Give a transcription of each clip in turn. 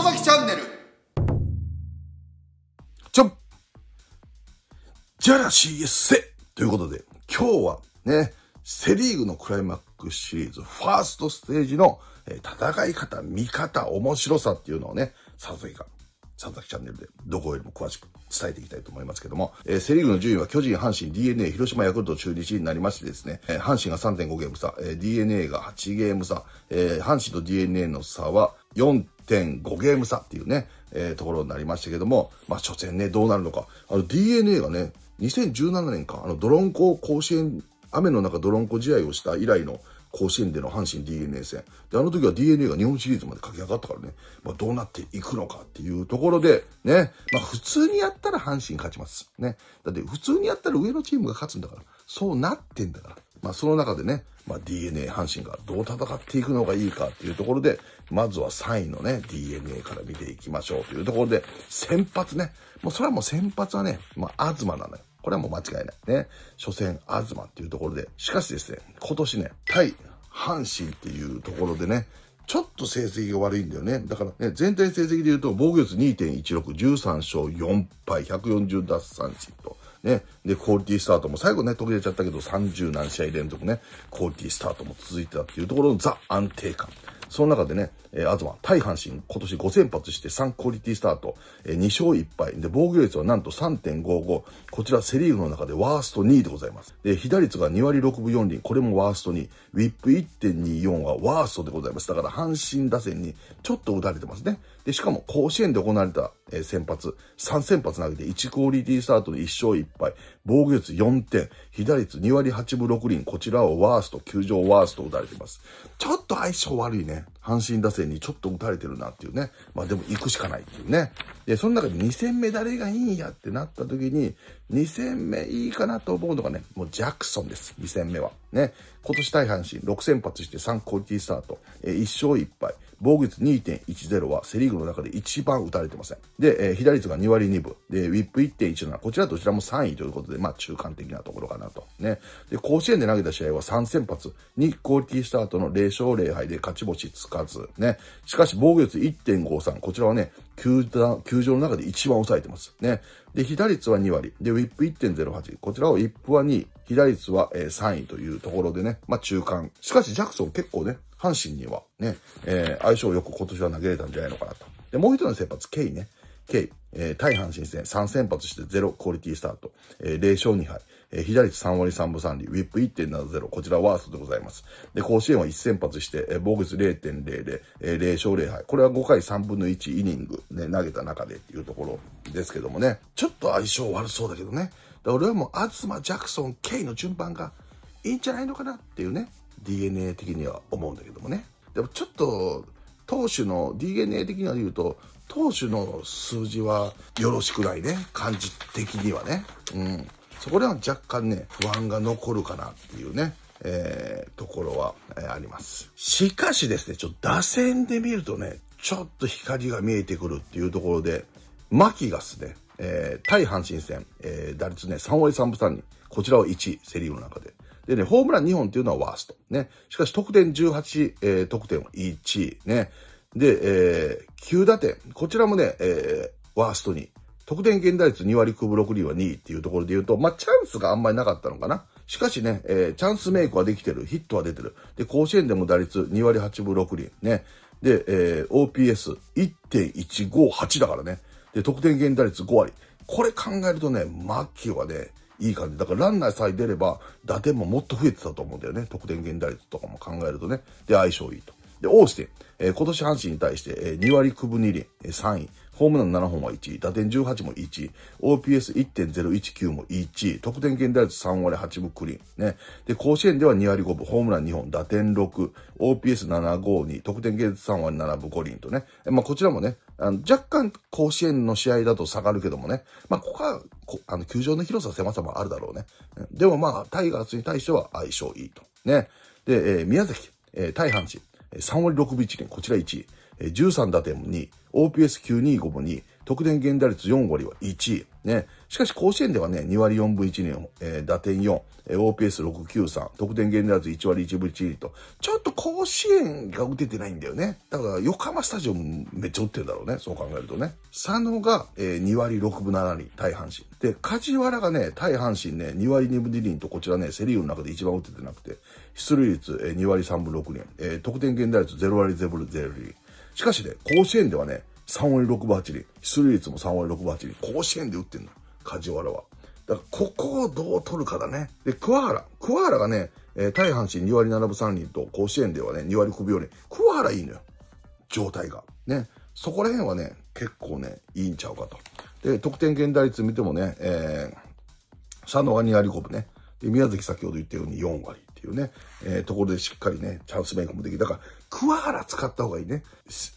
野崎チャンネルちょジャラシーエッセということで、今日はね、セリーグのクライマックスシリーズ、ファーストステージの戦い方、見方、面白さっていうのをね、佐々木が、佐々木チャンネルでどこよりも詳しく伝えていきたいと思いますけども、えー、セリーグの順位は巨人、阪神、DNA、広島、ヤクルト、中日になりましてですね、えー、阪神が3.5ゲーム差、えー、DNA が8ゲーム差、えー、阪神と DNA の差は4.5ゲーム差っていうね、えー、ところになりましたけども、まあ、初戦ね、どうなるのか。あの、DNA がね、2017年か、あの、ドロンコ甲子園、雨の中ドロンコ試合をした以来の甲子園での阪神 DNA 戦。で、あの時は DNA が日本シリーズまで駆け上がったからね、まあ、どうなっていくのかっていうところで、ね、まあ、普通にやったら阪神勝ちます。ね。だって普通にやったら上のチームが勝つんだから、そうなってんだから。まあ、その中でね、まあ、DNA、阪神がどう戦っていくのがいいかっていうところで、まずは3位のね、DNA から見ていきましょうというところで、先発ね。もうそれはもう先発はね、まあ、東なのよ。これはもう間違いないね。初戦、東っていうところで、しかしですね、今年ね、対阪神っていうところでね、ちょっと成績が悪いんだよね。だからね、全体成績で言うと、防御率2.16、13勝4敗、140奪三振と。ね、で、クオリティスタートも最後ね、途切れちゃったけど、30何試合連続ね、クオリティスタートも続いてたっていうところのザ安定感。その中でね、えー、東、対阪神、今年5先発して3クオリティスタート、えー、2勝1敗。で、防御率はなんと3.55。こちらセリーグの中でワースト2位でございます。で、被打率が2割6分4厘。これもワースト2。ウィップ1.24はワーストでございます。だから阪神打線にちょっと打たれてますね。で、しかも甲子園で行われた、え先発、3先発投げて1クオリティスタートで1勝1敗、防御率4点、被打率2割8分6厘、こちらをワースト、球場ワースト打たれています。ちょっと相性悪いね。阪神打線にちょっと打たれてるなっていうね。まあでも行くしかないっていうね。で、その中で2戦目誰がいいんやってなった時に、2戦目いいかなと思うのがね、もうジャクソンです。2戦目は。ね。今年対阪神6先発して3クオリティスタート。えー、1勝1敗。防御率2.10はセリーグの中で一番打たれてません。で、えー、被打率が2割2分。で、ウィップ1.17。こちらどちらも3位ということで、まあ中間的なところかなと。ね。で、甲子園で投げた試合は3先発。2クオリティスタートの0勝0敗で勝ち星つか発。ね。しかし防御率1.53。こちらはね、球場球場の中で一番抑えてます。ね。で、被打率は2割。で、ウィップ1.08。こちらをウィップは2位。被打率は3位というところでね。まあ中間。しかしジャクソン結構ね、阪神にはね、えー、相性よく今年は投げれたんじゃないのかなと。で、もう一人の先発、ケイね。ケイ。えー、対阪神戦3先発して0クオリティスタート。えー、0勝2敗。えー、被打率3割3分3厘、ウィップ1.70、こちらワーストでございます。で、甲子園は1先発して、えー、防御率0.00、えー、0勝0敗。これは5回3分の1イニング、ね、投げた中でっていうところですけどもね。ちょっと相性悪そうだけどね。で俺はもう、東、ジャクソン、ケイの順番がいいんじゃないのかなっていうね、DNA 的には思うんだけどもね。でもちょっと、投手の DNA 的には言うと、投手の数字はよろしくないね。感じ的にはね。うん。そこでは若干ね、不安が残るかなっていうね、えー、ところは、えー、あります。しかしですね、ちょっと打線で見るとね、ちょっと光が見えてくるっていうところで、マがですね、えー、対阪神戦、えー、打率ね、3割3分3に、こちらは1、セリーグの中で。でね、ホームラン2本っていうのはワースト。ね。しかし得点18、えー、得点は1、ね。で、えー、9打点。こちらもね、えー、ワーストに得点圏打率2割9分6厘は2位っていうところで言うと、まあ、チャンスがあんまりなかったのかな。しかしね、えー、チャンスメイクはできてる。ヒットは出てる。で、甲子園でも打率2割8分6厘。ね。で、えー、OPS1.158 だからね。で、得点圏打率5割。これ考えるとね、マッキーはね、いい感じ。だからランナーさえ出れば、打点ももっと増えてたと思うんだよね。得点圏打率とかも考えるとね。で、相性いいと。で、オースティン、えー、今年阪神に対して、えー、2割9分2厘、えー、3位、ホームラン7本は1位、打点18も1位、OPS1.019 も1位、得点圏打率3割8分9厘。ね。で、甲子園では2割5分、ホームラン2本、打点6、OPS752、得点圏率3割7分5厘とね。まあ、こちらもね、あの若干甲子園の試合だと下がるけどもね。まあ、ここは、こあの、球場の広さ狭さもあるだろうね。でもまあ、タイガースに対しては相性いいと。ね。で、えー、宮崎、えー、対阪神。3割6分1厘、こちら1位。13打点も2位、OPS925 も2位、得点源打率4割は1位。ね、しかし甲子園ではね、2割4分1人、えー、打点4、えー、OPS693、得点減らず1割1分1厘と、ちょっと甲子園が打ててないんだよね。だから横浜スタジオもめっちゃ打ってるだろうね。そう考えるとね。佐野が、えー、2割6分7厘、対阪神。で、梶原がね、対阪神ね、2割2分2厘とこちらね、セリーグの中で一番打っててなくて、出塁率、えー、2割3分6厘、えー、得点減らず0割0分0厘。しかしね、甲子園ではね、3割6分8厘、出塁率も3割6分8厘、甲子園で打ってんの。梶原は。だからここをどう取るかだね。で、桑原。桑原がね、えー、対阪神2割7分3厘と甲子園ではね、2割9秒に、桑原いいのよ。状態が。ね。そこら辺はね、結構ね、いいんちゃうかと。で、得点圏打率見てもね、えー、佐野が2割5分ね。で、宮崎先ほど言ったように4割っていうね、えー、ところでしっかりね、チャンスメイクもできる。だから、桑原使った方がいいね。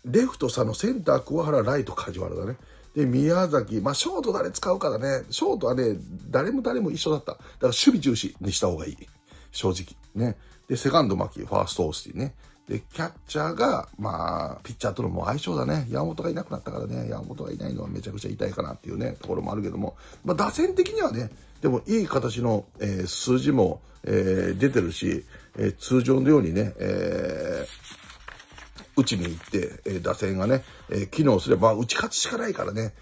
レフト佐野、センター桑原、ライト梶原だね。で、宮崎、まあ、ショート誰使うからね、ショートはね、誰も誰も一緒だった。だから守備重視にした方がいい。正直。ね。で、セカンド巻き、ファーストオースティね。で、キャッチャーが、まあ、ピッチャーとのも相性だね。山本がいなくなったからね、山本がいないのはめちゃくちゃ痛いかなっていうね、ところもあるけども、まあ、打線的にはね、でもいい形の、えー、数字も、えー、出てるし、えー、通常のようにね、えー、打ちに行って、えー、打線がね、えー、機能すれば、まあ、打ち勝つしかないからね、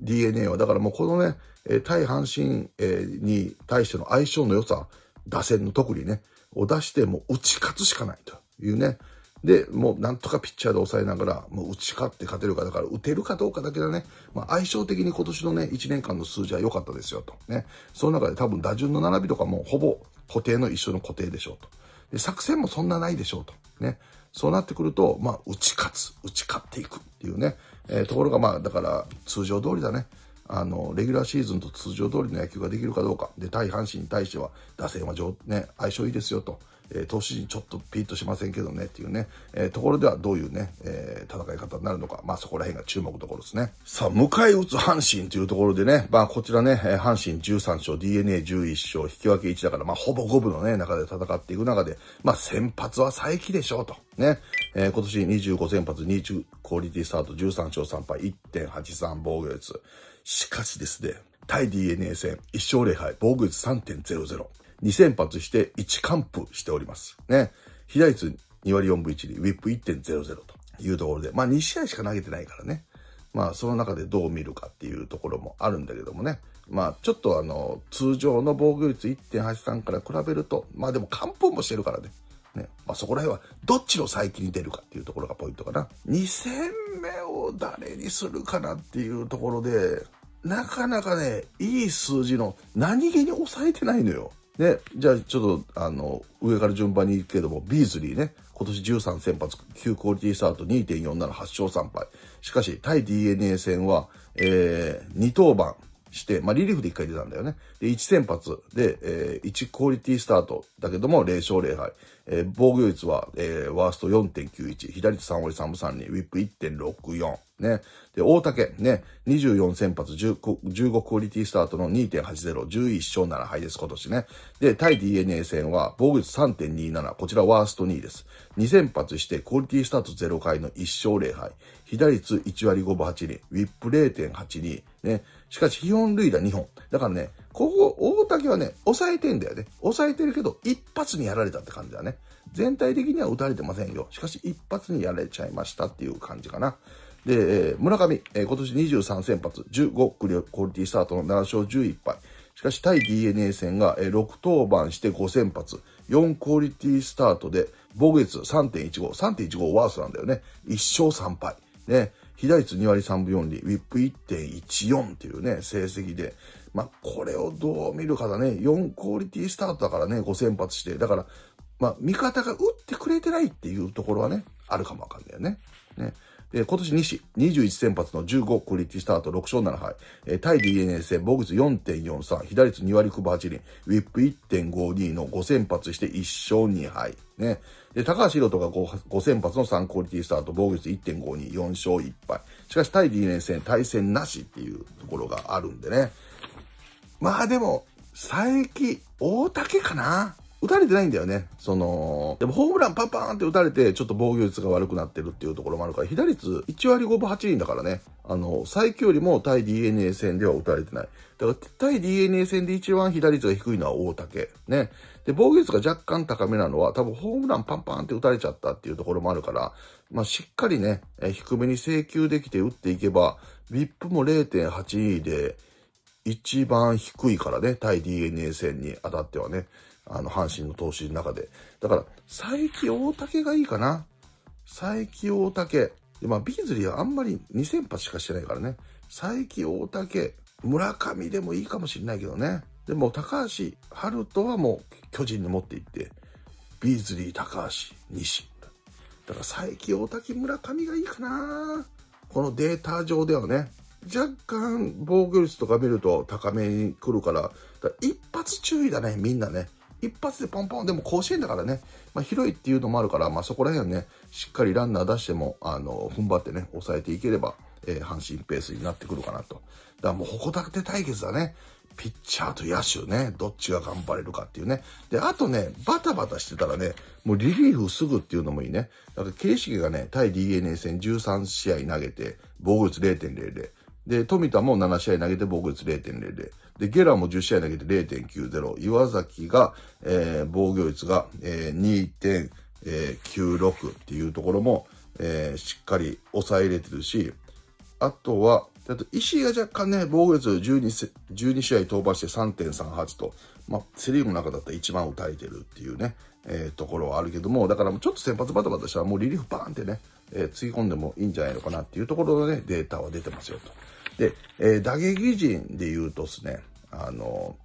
DNA は。だからもうこのね、え対阪神、えに対しての相性の良さ、打線の特にね、を出して、もう打ち勝つしかないというね。で、もうなんとかピッチャーで抑えながら、もう打ち勝って勝てるか、だから打てるかどうかだけだね。まあ相性的に今年のね、1年間の数字は良かったですよと。ね。その中で多分打順の並びとかもほぼ固定の一緒の固定でしょうと。で作戦もそんなないでしょうと。ね。そうなってくると、まあ、打ち勝つ、打ち勝っていくっていうね、えー、ところが、まあ、だから、通常通りだね。あの、レギュラーシーズンと通常通りの野球ができるかどうか。で、対阪神に対しては、打線は上、ね、相性いいですよと。えー、年ちょっとピーとしませんけどねっていうね、えー、ところではどういうね、えー、戦い方になるのか、まあそこら辺が注目ところですね。さあ、迎え撃つ阪神というところでね、まあこちらね、阪神13勝、DNA11 勝、引き分け1だから、まあほぼ五分のね、中で戦っていく中で、まあ先発は再起でしょうと。ね。えー、今年25先発、20クオリティスタート、13勝3敗、1.83防御率。しかしですね、対 DNA 戦、1勝0敗、防御率3.00。2戦発して1完封しております。ね。被打率2割4分1厘、ウィップ1.00というところで、まあ2試合しか投げてないからね。まあその中でどう見るかっていうところもあるんだけどもね。まあちょっとあの、通常の防御率1.83から比べると、まあでも完封もしてるからね。ね。まあそこら辺はどっちの再起に出るかっていうところがポイントかな。2戦目を誰にするかなっていうところで、なかなかね、いい数字の何気に抑えてないのよ。で、じゃあちょっと、あの、上から順番に行くけども、ビーズリーね、今年13先発、9クオリティスタート2.478勝3敗。しかし、対 DNA 戦は、えー、2登板して、まあ、リリーフで1回出たんだよね。で、1先発で、えー、1クオリティスタートだけども、0勝0敗。えー、防御率は、えー、ワースト4.91、左打3割3分3厘、ウィップ1.64。ね。で、大竹、ね、24先発15クオリティスタートの2.80、11勝7敗です、今年ね。で、対 DNA 戦は防御率3.27、こちらワースト2位です。2先発してクオリティスタート0回の1勝0敗、被打率1割5分8厘、ウィップ0.82、ね。しかし、基本塁打2本。だからね、ここ、大竹はね、抑えてんだよね。抑えてるけど、一発にやられたって感じだね。全体的には打たれてませんよ。しかし、一発にやられちゃいましたっていう感じかな。で、えー、村上、えー、今年23先発、15クリクオリティスタートの7勝11敗。しかし対 DNA 戦が、えー、6登板して5先発、4クオリティスタートで防御率3.15、3.15ワースなんだよね。1勝3敗。ね。被打率2割3分4厘、ウィップ1.14っていうね、成績で。まあ、これをどう見るかだね。4クオリティスタートだからね、5先発して。だから、まあ、味方が打ってくれてないっていうところはね、あるかもわかんないよね。ね。えー、今年西、21先発の15クリティスタート6勝7敗、えー、対 DNA 戦防御率4.43、被打率2割9分8厘、ウィップ1.52の5先発して1勝2敗。ね。で、高橋宏斗が 5, 5先発の3クオリティスタート、防御率1.52、4勝1敗。しかし対 DNA 戦対戦なしっていうところがあるんでね。まあでも、佐伯、大竹かな打たれてないんだよね。その、でもホームランパンパンって打たれて、ちょっと防御率が悪くなってるっていうところもあるから、被打率1割5分8厘だからね。あの、最強よりも対 DNA 戦では打たれてない。だから対 DNA 戦で一番左率が低いのは大竹。ね。で、防御率が若干高めなのは、多分ホームランパンパンって打たれちゃったっていうところもあるから、まあ、しっかりね、え低めに請求できて打っていけば、VIP も0 8で、一番低いからね、対 DNA 戦に当たってはね、あの、阪神の投手の中で。だから、佐伯大竹がいいかな。佐伯大竹。まあ、ビーズリーはあんまり2000発しかしてないからね。佐伯大竹、村上でもいいかもしれないけどね。でも、高橋春人はもう巨人に持っていって、ビーズリー、高橋、西。だから、佐伯大竹、村上がいいかな。このデータ上ではね。若干防御率とか見ると高めに来るから、から一発注意だね、みんなね。一発でポンポン、でも甲子園だからね、まあ、広いっていうのもあるから、まあ、そこら辺はね、しっかりランナー出しても、あの、踏ん張ってね、抑えていければ、えー、阪神ペースになってくるかなと。だからもう、こ矛て対決だね。ピッチャーと野手ね、どっちが頑張れるかっていうね。で、あとね、バタバタしてたらね、もうリリーフすぐっていうのもいいね。だから、形式がね、対 DNA 戦13試合投げて、防御率0.0 0で、富田も7試合投げて防御率0.00。で、ゲラも10試合投げて0.90。岩崎が、えー、防御率が、えー、2.96っていうところも、えー、しっかり抑え入れてるし、あとは、あと石井が若干ね、防御率 12, 12試合登板して3.38と、まあ、セリーグの中だったら一番打たれてるっていうね、えー、ところはあるけども、だからもうちょっと先発バタバタしたらもうリリーフバーンってね、えー、つぎ込んでもいいんじゃないのかなっていうところのね、データは出てますよと。で、えー、打撃陣で言うとですね、あの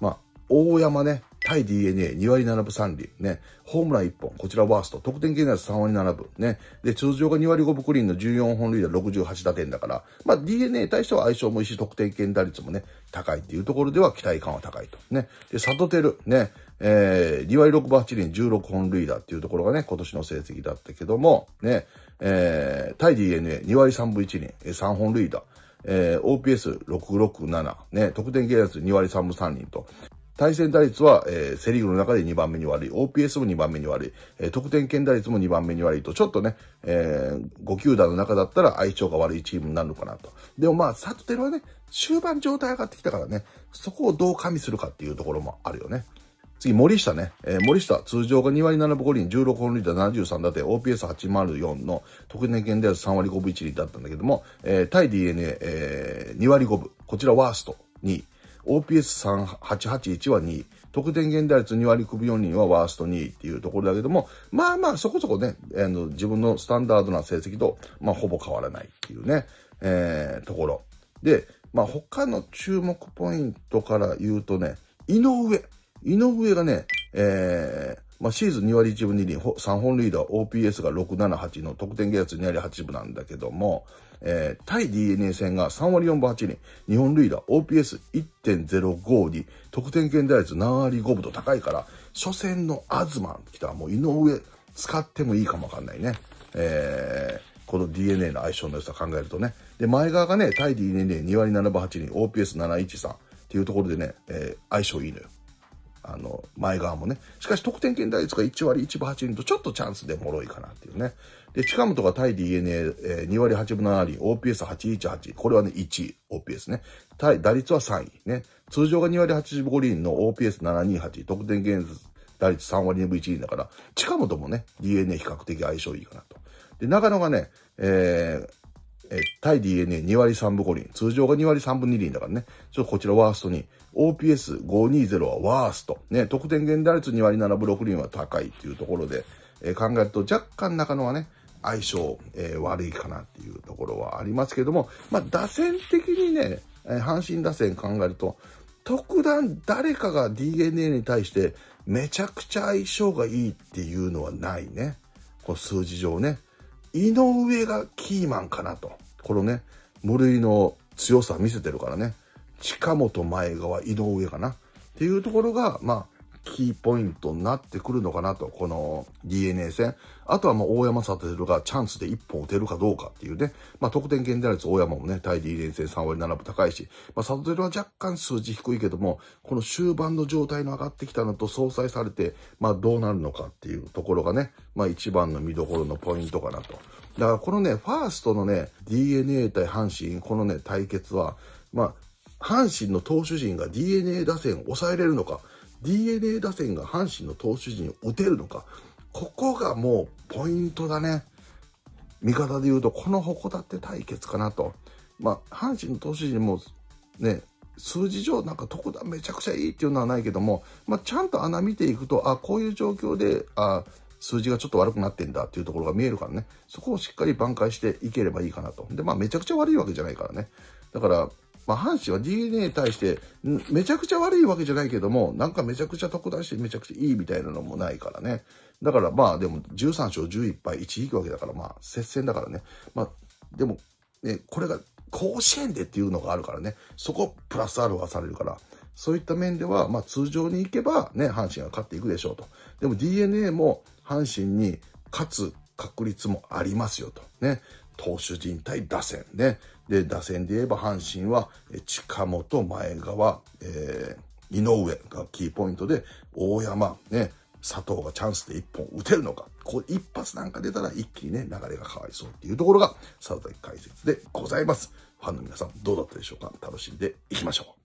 ー、まあ、大山ね、対 DNA2 割7分3厘、ね、ホームラン1本、こちらワースト、得点圏内3割7分、ね、で、通常が2割5分クリーンの14本塁打68打点だから、まあ、DNA 対しては相性もいいし、得点圏打率もね、高いっていうところでは期待感は高いと。ね、で、サトテル、ね、えー、2割6分8厘16本塁打っていうところがね、今年の成績だったけども、ね、えー、対 DNA2 割3分1厘3本塁打、えー、OPS667、ね、得点計率2割3分3人と。対戦打率は、えー、セリーグの中で2番目に悪い、OPS も2番目に悪い、えー、得点圏打率も2番目に悪いと、ちょっとね、えー、5球団の中だったら相性が悪いチームになるのかなと。でもまあ、サトテルはね、終盤状態上がってきたからね、そこをどう加味するかっていうところもあるよね。次、森下ね。えー、森下、通常が2割7分5厘、16本塁打73打点、OPS804 の得年圏では3割5分1厘だったんだけども、えー、対 DNA、えー、2割5分。こちらワースト2位。OPS3881 は2位。得点現打率2割9分4厘はワースト2位っていうところだけども、まあまあそこそこね、あの自分のスタンダードな成績と、まあほぼ変わらないっていうね、えー、ところ。で、まあ他の注目ポイントから言うとね、井上。井上がね、えー、まあ、シーズン2割1分2厘、3本リーダー OPS が678の得点下圧2割8分なんだけども、えー、対 DNA 戦が3割4分8厘、日本リーダー OPS1.05 に、得点圏打率7割5分と高いから、初戦のアズマン来たもう井上使ってもいいかもわかんないね。えー、この DNA の相性の良さ考えるとね。で、前側がね、対 DNA2 割7分8厘、OPS713 っていうところでね、えー、相性いいのよ。あの、前側もね。しかし得点圏打率が1割1分8厘とちょっとチャンスで脆いかなっていうね。で、近本が対 DNA、えー、2割8分7厘、OPS818。これはね、1位、OPS ね。対、打率は3位ね。通常が2割85厘の OPS728。得点圏打率3割2分1厘だから、近本もね、DNA 比較的相性いいかなと。で、中野がね、えー、え対 DNA2 割3分5厘。通常が2割3分2厘だからね。ちょっとこちらワーストに OPS520 はワースト。ね、得点源打率2割7分6厘は高いっていうところで、え考えると若干中野はね、相性、えー、悪いかなっていうところはありますけども、まあ、打線的にね、えー、阪神打線考えると、特段誰かが DNA に対してめちゃくちゃ相性がいいっていうのはないね。こう数字上ね。井上がキーマンかなと。このね、無類の強さ見せてるからね。近本前川井上かな。っていうところが、まあ、キーポイントになってくるのかなと、この DNA 戦。あとは大山里がチャンスで1本打てるかどうかっていうね。まあ得点圏である大山もね、対 DNA 戦3割7分高いし、まあは若干数字低いけども、この終盤の状態の上がってきたのと相殺されて、まあどうなるのかっていうところがね、まあ一番の見どころのポイントかなと。だからこのね、ファーストのね、DNA 対阪神、このね、対決は、まあ、阪神の投手陣が DNA 打線を抑えれるのか、DNA 打線が阪神の投手陣を打てるのか、ここがもうポイントだね。味方で言うと、この矛立て対決かなと。まあ、阪神の投手陣も、ね、数字上なんか特段めちゃくちゃいいっていうのはないけども、まあ、ちゃんと穴見ていくと、あ、こういう状況で、あ、数字がちょっと悪くなってんだっていうところが見えるからね、そこをしっかり挽回していければいいかなと。で、まあめちゃくちゃ悪いわけじゃないからね。だから、まあ、阪神は DNA に対して、めちゃくちゃ悪いわけじゃないけども、なんかめちゃくちゃ特大してめちゃくちゃいいみたいなのもないからね。だからまあでも13勝11敗1引くわけだからまあ接戦だからね。まあでもね、これが甲子園でっていうのがあるからね、そこプラスアルファされるから、そういった面ではまあ通常に行けばね、阪神が勝っていくでしょうと。でも DNA も阪神に勝つ確率もありますよと。ね。投手陣対打線ね。で、打線で言えば阪神は、近本、前川、えー、井上がキーポイントで、大山、ね、佐藤がチャンスで一本打てるのか。こう一発なんか出たら一気にね、流れが変わりそうっていうところが、佐々木解説でございます。ファンの皆さん、どうだったでしょうか楽しんでいきましょう。